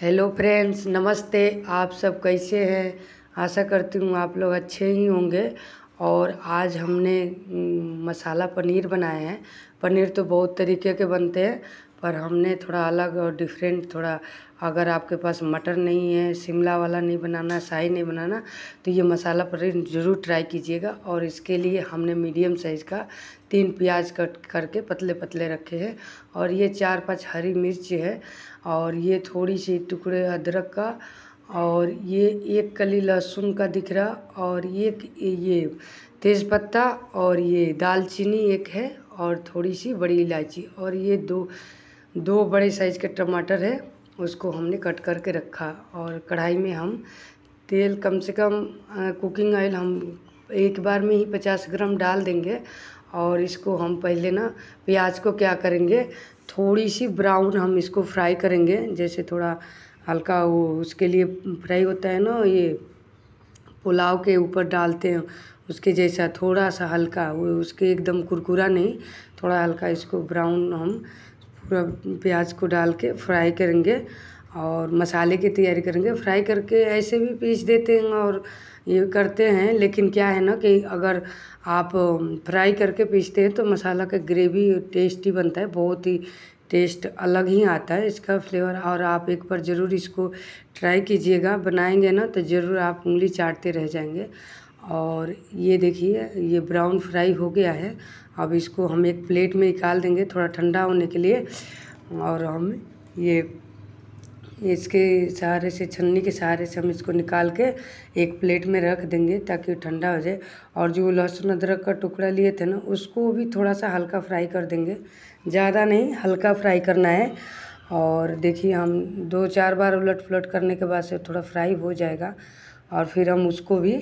hello friends नमस्ते आप सब कैसे हैं आशा करती हूँ आप लोग अच्छे ही होंगे और आज हमने मसाला पनीर बनाए हैं पनीर तो बहुत तरीके के बनते हैं पर हमने थोड़ा अलग और डिफरेंट थोड़ा अगर आपके पास मटर नहीं है शिमला वाला नहीं बनाना शाही नहीं बनाना तो ये मसाला पनीर ज़रूर ट्राई कीजिएगा और इसके लिए हमने मीडियम साइज़ का तीन प्याज कट करके पतले पतले रखे हैं और ये चार पांच हरी मिर्च है और ये थोड़ी सी टुकड़े अदरक का और ये एक कली लहसुन का दिख रहा और एक ये तेज़पत्ता और ये दालचीनी एक है और थोड़ी सी बड़ी इलायची और ये दो दो बड़े साइज़ के टमाटर है उसको हमने कट करके रखा और कढ़ाई में हम तेल कम से कम कुकिंग ऑयल हम एक बार में ही पचास ग्राम डाल देंगे और इसको हम पहले ना प्याज को क्या करेंगे थोड़ी सी ब्राउन हम इसको फ्राई करेंगे जैसे थोड़ा हल्का वो उसके लिए फ्राई होता है ना ये पुलाव के ऊपर डालते हैं उसके जैसा थोड़ा सा हल्का वो उसके एकदम कुरकुरा नहीं थोड़ा हल्का इसको ब्राउन हम पूरा प्याज को डाल के फ्राई करेंगे और मसाले की तैयारी करेंगे फ्राई करके ऐसे भी पीस देते हैं और ये करते हैं लेकिन क्या है ना कि अगर आप फ्राई करके पीसते हैं तो मसाला का ग्रेवी टेस्टी बनता है बहुत ही टेस्ट अलग ही आता है इसका फ्लेवर और आप एक बार ज़रूर इसको ट्राई कीजिएगा बनाएंगे ना तो ज़रूर आप उंगली चाटते रह जाएंगे और ये देखिए ये ब्राउन फ्राई हो गया है अब इसको हम एक प्लेट में निकाल देंगे थोड़ा ठंडा होने के लिए और हम ये इसके सहारे से छन्नी के सहारे से हम इसको निकाल के एक प्लेट में रख देंगे ताकि ठंडा हो जाए और जो लहसुन अदरक का टुकड़ा लिए थे ना उसको भी थोड़ा सा हल्का फ्राई कर देंगे ज़्यादा नहीं हल्का फ्राई करना है और देखिए हम दो चार बार उलट पुलट करने के बाद से थोड़ा फ्राई हो जाएगा और फिर हम उसको भी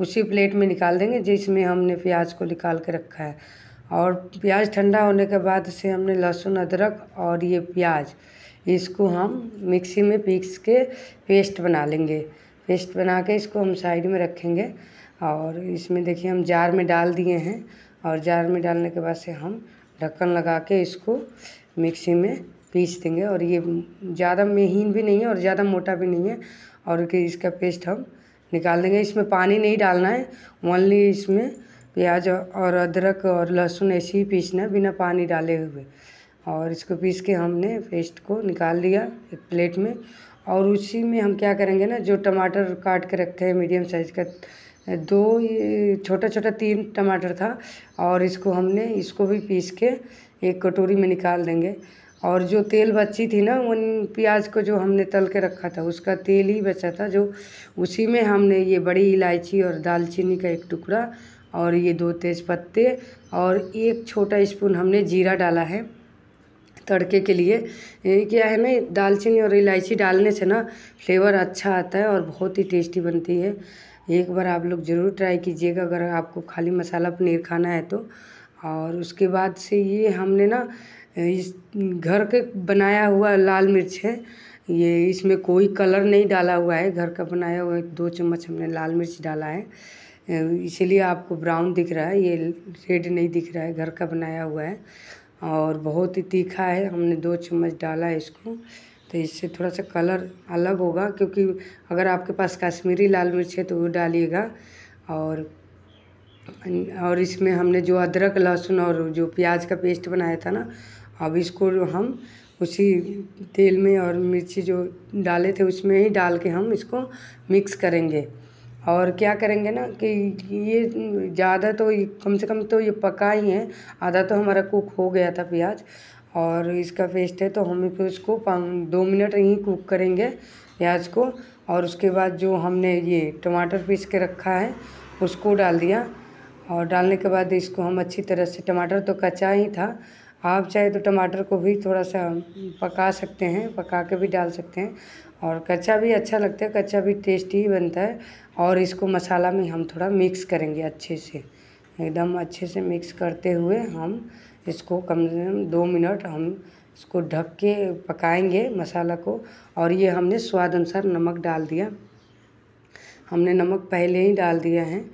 उसी प्लेट में निकाल देंगे जिसमें हमने प्याज को निकाल के रखा है और प्याज ठंडा होने के बाद से हमने लहसुन अदरक और ये प्याज इसको हम मिक्सी में पीस के पेस्ट बना लेंगे पेस्ट बना के इसको हम साइड में रखेंगे और इसमें देखिए हम जार में डाल दिए हैं और जार में डालने के बाद से हम ढक्कन लगा के इसको मिक्सी में पीस देंगे और ये ज़्यादा महीन भी नहीं है और ज़्यादा मोटा भी नहीं है और इसका पेस्ट हम निकाल देंगे इसमें पानी नहीं डालना है ओनली इसमें प्याज और अदरक और लहसुन ऐसे ही पीसना है बिना पानी डाले हुए और इसको पीस के हमने पेस्ट को निकाल लिया एक प्लेट में और उसी में हम क्या करेंगे ना जो टमाटर काट के रखे हैं मीडियम साइज़ का दो ये छोटा छोटा तीन टमाटर था और इसको हमने इसको भी पीस के एक कटोरी में निकाल देंगे और जो तेल बची थी ना उन प्याज को जो हमने तल के रखा था उसका तेल ही बचा था जो उसी में हमने ये बड़ी इलायची और दालचीनी का एक टुकड़ा और ये दो तेज पत्ते और एक छोटा स्पून हमने जीरा डाला है तड़के के लिए क्या है ना दालचीनी और इलायची डालने से ना फ्लेवर अच्छा आता है और बहुत ही टेस्टी बनती है एक बार आप लोग ज़रूर ट्राई कीजिएगा अगर आपको खाली मसाला पनीर खाना है तो और उसके बाद से ये हमने ना इस घर के बनाया हुआ लाल मिर्च है ये इसमें कोई कलर नहीं डाला हुआ है घर का बनाया हुआ दो चम्मच हमने लाल मिर्च डाला है इसीलिए आपको ब्राउन दिख रहा है ये रेड नहीं दिख रहा है घर का बनाया हुआ है और बहुत ही तीखा है हमने दो चम्मच डाला है इसको तो इससे थोड़ा सा कलर अलग होगा क्योंकि अगर आपके पास कश्मीरी लाल मिर्च है तो वो डालिएगा और और इसमें हमने जो अदरक लहसुन और जो प्याज का पेस्ट बनाया था ना अब इसको हम उसी तेल में और मिर्ची जो डाले थे उसमें ही डाल के हम इसको मिक्स करेंगे और क्या करेंगे ना कि ये ज़्यादा तो कम से कम तो ये पका ही है आधा तो हमारा कुक हो गया था प्याज और इसका पेस्ट है तो हम उसको दो मिनट ही कुक करेंगे प्याज को और उसके बाद जो हमने ये टमाटर पीस के रखा है उसको डाल दिया और डालने के बाद इसको हम अच्छी तरह से टमाटर तो कच्चा ही था आप चाहे तो टमाटर को भी थोड़ा सा पका सकते हैं पका के भी डाल सकते हैं और कच्चा भी अच्छा लगता है कच्चा भी टेस्टी ही बनता है और इसको मसाला में हम थोड़ा मिक्स करेंगे अच्छे से एकदम अच्छे से मिक्स करते हुए हम इसको कम से कम दो मिनट हम इसको ढक के पकाएंगे मसाला को और ये हमने स्वाद अनुसार नमक डाल दिया हमने नमक पहले ही डाल दिया है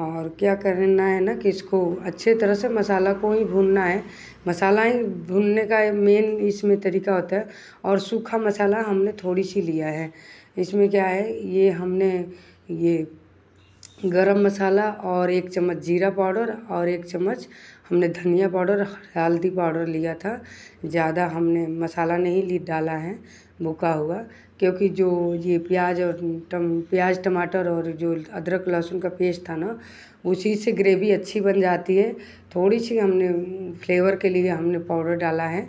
और क्या करना है ना कि इसको अच्छे तरह से मसाला को ही भूनना है मसाला ही भूनने का मेन इसमें तरीका होता है और सूखा मसाला हमने थोड़ी सी लिया है इसमें क्या है ये हमने ये गरम मसाला और एक चम्मच जीरा पाउडर और एक चम्मच हमने धनिया पाउडर हल्दी पाउडर लिया था ज़्यादा हमने मसाला नहीं ली डाला है भूखा हुआ क्योंकि जो ये प्याज और टम प्याज टमाटर और जो अदरक लहसुन का पेस्ट था ना उसी से ग्रेवी अच्छी बन जाती है थोड़ी सी हमने फ्लेवर के लिए हमने पाउडर डाला है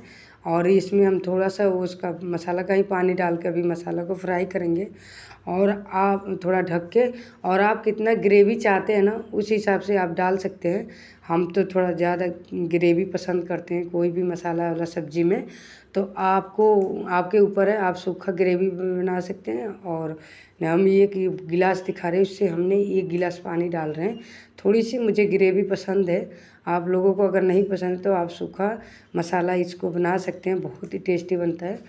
और इसमें हम थोड़ा सा उसका मसाला का ही पानी डाल के अभी मसाला को फ्राई करेंगे और आप थोड़ा ढक के और आप कितना ग्रेवी चाहते हैं ना उस हिसाब से आप डाल सकते हैं हम तो थोड़ा ज़्यादा ग्रेवी पसंद करते हैं कोई भी मसाला वाला सब्जी में तो आपको आपके ऊपर है आप सूखा ग्रेवी बना सकते हैं और हम ये कि गिलास दिखा रहे हैं उससे हमने एक गिलास पानी डाल रहे हैं थोड़ी सी मुझे ग्रेवी पसंद है आप लोगों को अगर नहीं पसंद तो आप सूखा मसाला इसको बना सकते हैं बहुत ही टेस्टी बनता है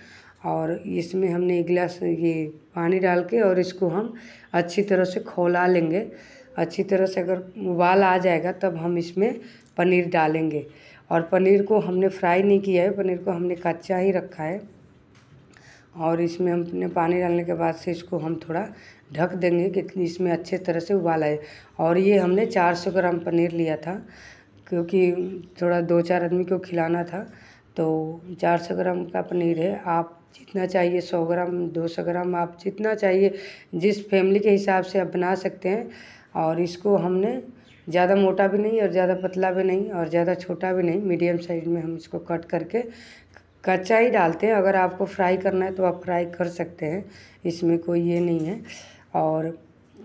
और इसमें हमने एक गिलास ये पानी डाल के और इसको हम अच्छी तरह से खोला लेंगे अच्छी तरह से अगर उबाल आ जाएगा तब हम इसमें पनीर डालेंगे और पनीर को हमने फ्राई नहीं किया है पनीर को हमने कच्चा ही रखा है और इसमें हम अपने पानी डालने के बाद से इसको हम थोड़ा ढक देंगे कि इसमें अच्छे तरह से उबाल आए और ये हमने 400 ग्राम पनीर लिया था क्योंकि थोड़ा दो चार आदमी को खिलाना था तो चार सौ ग्राम का पनीर है आप जितना चाहिए सौ ग्राम दो सौ ग्राम आप जितना चाहिए जिस फैमिली के हिसाब से आप बना सकते हैं और इसको हमने ज़्यादा मोटा भी नहीं और ज़्यादा पतला भी नहीं और ज़्यादा छोटा भी नहीं मीडियम साइज में हम इसको कट करके कच्चा ही डालते हैं अगर आपको फ्राई करना है तो आप फ्राई कर सकते हैं इसमें कोई ये नहीं है और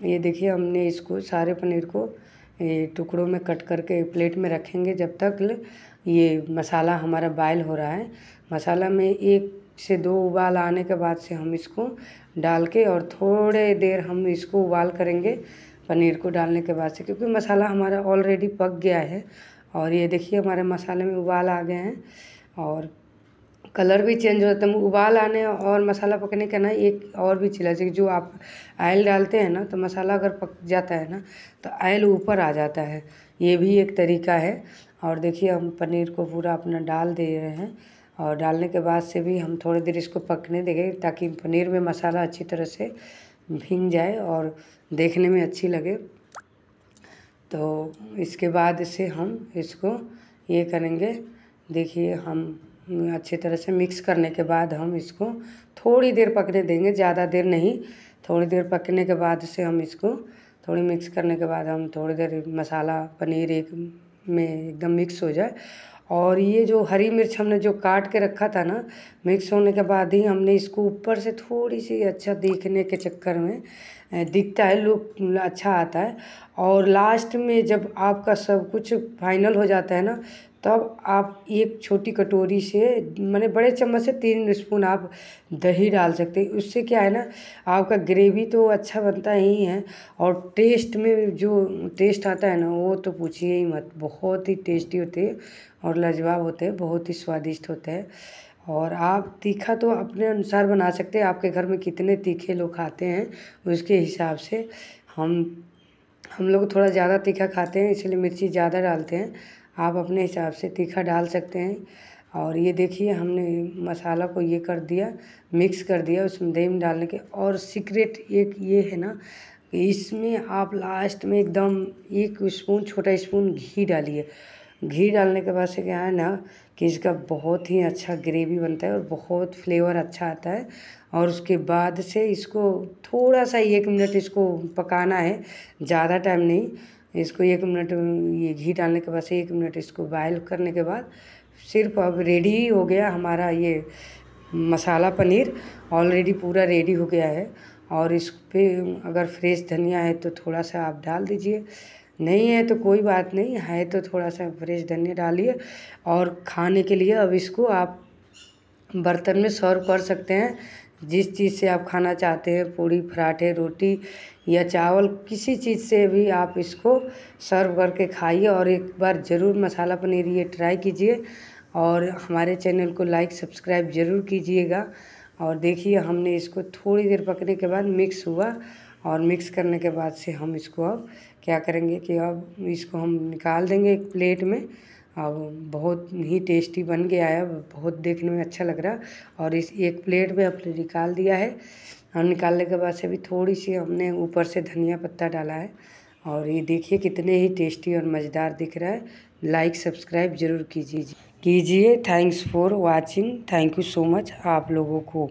ये देखिए हमने इसको सारे पनीर को टुकड़ों में कट करके प्लेट में रखेंगे जब तक ये मसाला हमारा बॉयल हो रहा है मसाला में एक से दो उबाल आने के बाद से हम इसको डाल के और थोड़े देर हम इसको उबाल करेंगे पनीर को डालने के बाद से क्योंकि मसाला हमारा ऑलरेडी पक गया है और ये देखिए हमारे मसाले में उबाल आ गए हैं और कलर भी चेंज हो जाता है उबाल आने और मसाला पकने का ना एक और भी चीज़ है जो आप आयल डालते हैं ना तो मसाला अगर पक जाता है ना तो आयल ऊपर आ जाता है ये भी एक तरीका है और देखिए हम पनीर को पूरा अपना डाल दे रहे हैं और डालने के बाद से भी हम थोड़ी देर इसको पकने देंगे ताकि पनीर में मसाला अच्छी तरह से भींग जाए और देखने में अच्छी लगे तो इसके बाद से हम इसको ये करेंगे देखिए हम हम्म, अच्छी तरह से मिक्स करने के बाद हम इसको थोड़ी देर पकने देंगे ज़्यादा देर नहीं थोड़ी देर पकने के बाद से हम इसको थोड़ी मिक्स करने के बाद हम थोड़ी देर मसाला पनीर एक में एकदम मिक्स हो जाए और ये जो हरी मिर्च हमने जो काट के रखा था ना मिक्स होने के बाद ही हमने इसको ऊपर से थोड़ी सी अच्छा देखने के चक्कर में दिखता है लुक अच्छा आता है और लास्ट में जब आपका सब कुछ फाइनल हो जाता है ना तब आप एक छोटी कटोरी से मैंने बड़े चम्मच से तीन स्पून आप दही डाल सकते हैं उससे क्या है ना आपका ग्रेवी तो अच्छा बनता ही है और टेस्ट में जो टेस्ट आता है ना वो तो पूछिए ही मत बहुत ही टेस्टी होते हैं और लाजवाब होते हैं बहुत ही स्वादिष्ट होते हैं और आप तीखा तो अपने अनुसार बना सकते हैं आपके घर में कितने तीखे लोग खाते हैं उसके हिसाब से हम हम लोग थोड़ा ज़्यादा तीखा खाते हैं इसलिए मिर्ची ज़्यादा डालते हैं आप अपने हिसाब से तीखा डाल सकते हैं और ये देखिए हमने मसाला को ये कर दिया मिक्स कर दिया उसमें दही में डालने के और सीक्रेट एक ये है ना इसमें आप लास्ट में एकदम एक स्पून छोटा स्पून घी डालिए घी डालने के बाद से क्या है ना कि इसका बहुत ही अच्छा ग्रेवी बनता है और बहुत फ्लेवर अच्छा आता है और उसके बाद से इसको थोड़ा सा एक मिनट इसको पकाना है ज़्यादा टाइम नहीं इसको एक मिनट ये घी डालने के बाद से एक मिनट इसको बॉयल करने के बाद सिर्फ अब रेडी हो गया हमारा ये मसाला पनीर ऑलरेडी पूरा रेडी हो गया है और इस पर अगर फ्रेश धनिया है तो थोड़ा सा आप डाल दीजिए नहीं है तो कोई बात नहीं है तो थोड़ा सा फ्रेश धनिया डालिए और खाने के लिए अब इसको आप बर्तन में सर्व कर सकते हैं जिस चीज़ से आप खाना चाहते हैं पूड़ी पराठे रोटी या चावल किसी चीज़ से भी आप इसको सर्व करके खाइए और एक बार ज़रूर मसाला पनीर ये ट्राई कीजिए और हमारे चैनल को लाइक सब्सक्राइब ज़रूर कीजिएगा और देखिए हमने इसको थोड़ी देर पकने के बाद मिक्स हुआ और मिक्स करने के बाद से हम इसको अब क्या करेंगे कि अब इसको हम निकाल देंगे एक प्लेट में अब बहुत ही टेस्टी बन गया है बहुत देखने में अच्छा लग रहा और इस एक प्लेट में हमने निकाल दिया है और निकालने के बाद से भी थोड़ी सी हमने ऊपर से धनिया पत्ता डाला है और ये देखिए कितने ही टेस्टी और मज़ेदार दिख रहा है लाइक सब्सक्राइब ज़रूर कीजिए कीजिए thanks for watching thank you so much आप लोगों को